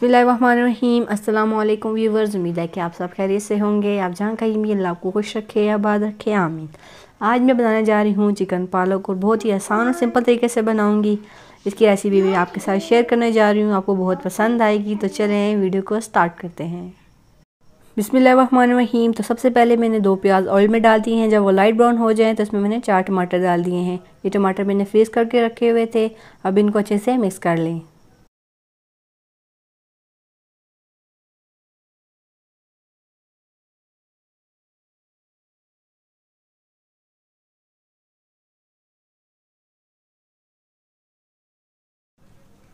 बिलरहमानीम अस्सलाम वालेकुम व्यूवर्स उम्मीद है कि आप सब खैरियत से होंगे आप जहाँ कहीं भी अल्लाह को खुश रखे आबाद रखे आमीन आज मैं बनाने जा रही हूँ चिकन पालक और बहुत ही आसान और सिंपल तरीके से बनाऊँगी इसकी रेसिपी भी आपके साथ शेयर करने जा रही हूँ आपको बहुत पसंद आएगी तो चलें वीडियो को स्टार्ट करते हैं बिसमीम तो सबसे पहले मैंने दो प्याज ऑयल में डाल दिए हैं जब वो लाइट ब्राउन हो जाए तो इसमें मैंने चार टमाटर डाल दिए हैं ये टमाटर मैंने फ्रीज़ करके रखे हुए थे अब इनको अच्छे से मिक्स कर लें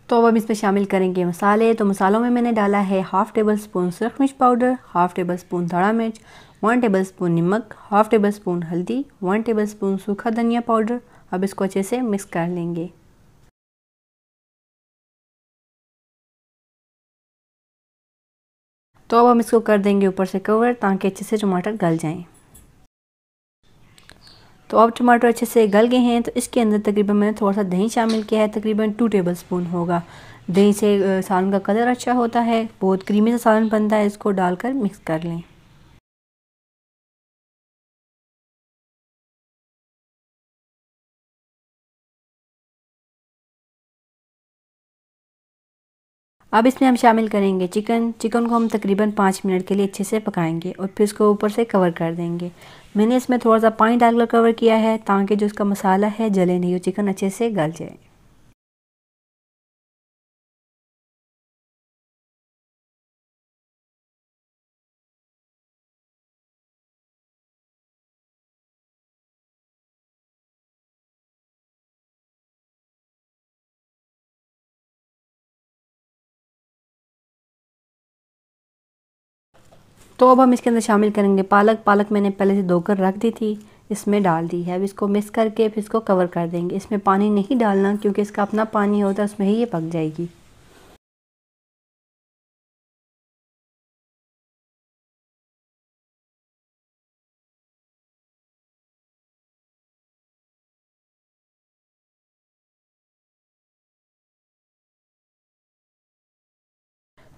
तो अब हम इसमें शामिल करेंगे मसाले तो मसालों में मैंने डाला है हाफ़ टेबल स्पून सुरख मिर्च पाउडर हाफ़ टेबल स्पून धड़ा मिर्च वन टेबल स्पून नमक हाफ़ टेबल स्पून हल्दी वन टेबल स्पून सूखा धनिया पाउडर अब इसको अच्छे से मिक्स कर लेंगे तो अब हम इसको कर देंगे ऊपर से कवर ताकि अच्छे से टमाटर गल जाएं तो अब टमाटर अच्छे से गल गए हैं तो इसके अंदर तकरीबन मैंने थोड़ा सा दही शामिल किया है तकरीबन टू टेबल स्पून होगा दही से सालन का कलर अच्छा होता है बहुत क्रीमी सा सालन बनता है इसको डालकर मिक्स कर लें अब इसमें हम शामिल करेंगे चिकन चिकन को हम तकरीबन पाँच मिनट के लिए अच्छे से पकाएंगे और फिर उसको ऊपर से कवर कर देंगे मैंने इसमें थोड़ा सा पानी डालकर कवर किया है ताकि जो उसका मसाला है जले नहीं हो चिकन अच्छे से गल जाए तो अब हम इसके अंदर शामिल करेंगे पालक पालक मैंने पहले से धोकर रख दी थी इसमें डाल दी है अब इसको मिक्स करके फिर इसको कवर कर देंगे इसमें पानी नहीं डालना क्योंकि इसका अपना पानी होता है उसमें ही ये पक जाएगी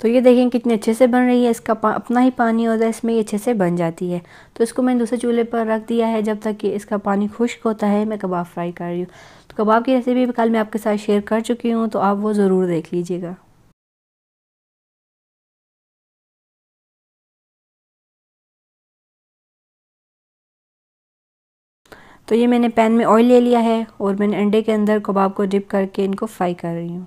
तो ये देखें कितने अच्छे से बन रही है इसका अपना ही पानी होता है इसमें ये अच्छे से बन जाती है तो इसको मैंने दूसरे चूल्हे पर रख दिया है जब तक कि इसका पानी खुश्क होता है मैं कबाब फ्राई कर रही हूँ तो कबाब की रेसिपी भी कल मैं आपके साथ शेयर कर चुकी हूँ तो आप वो ज़रूर देख लीजिएगा तो ये मैंने पैन में ऑयल ले लिया है और मैंने अंडे के अंदर कबाब को डिप करके इनको फ्राई कर रही हूँ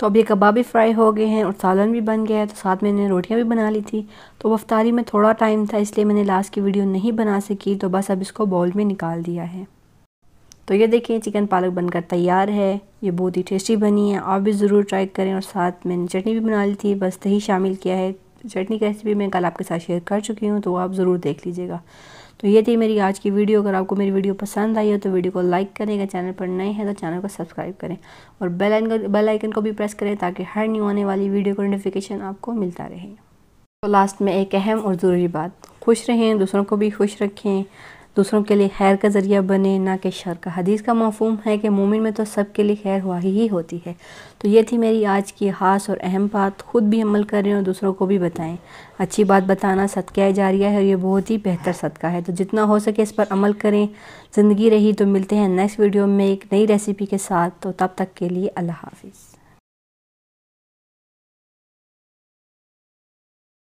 तो अब ये कबाब भी फ्राई हो गए हैं और सालन भी बन गया है तो साथ में मैंने रोटियां भी बना ली थी तो रफ्तारी में थोड़ा टाइम था इसलिए मैंने लास्ट की वीडियो नहीं बना सकी तो बस अब इसको बॉल में निकाल दिया है तो ये देखिए चिकन पालक बनकर तैयार है ये बहुत ही टेस्टी बनी है आप भी ज़रूर ट्राई करें और साथ मैंने चटनी भी बना ली थी बस दही शामिल किया है चटनी की रेसिपी मैं कल आपके साथ शेयर कर चुकी हूँ तो आप ज़रूर देख लीजिएगा तो ये थी मेरी आज की वीडियो अगर आपको मेरी वीडियो पसंद आई हो तो वीडियो को लाइक करें अगर चैनल पर नए हैं तो चैनल को सब्सक्राइब करें और बेल आइकन बेल आइकन को भी प्रेस करें ताकि हर न्यू आने वाली वीडियो का नोटिफिकेशन आपको मिलता रहे तो लास्ट में एक अहम और ज़रूरी बात खुश रहें दूसरों को भी खुश रखें दूसरों के लिए खैर का ज़रिया बने ना कि शर का हदीस का मफहम है कि मोमिन में तो सब के लिए खैर हुआ ही होती है तो ये थी मेरी आज की ख़ास और अहम बात ख़ुद भी अमल करें और दूसरों को भी बताएं अच्छी बात बताना सदका जारिया है और ये बहुत ही बेहतर सदका है तो जितना हो सके इस पर अमल करें ज़िंदगी रही तो मिलते हैं नेक्स्ट वीडियो में एक नई रेसिपी के साथ तो तब तक के लिए अल्लाह हाफिज़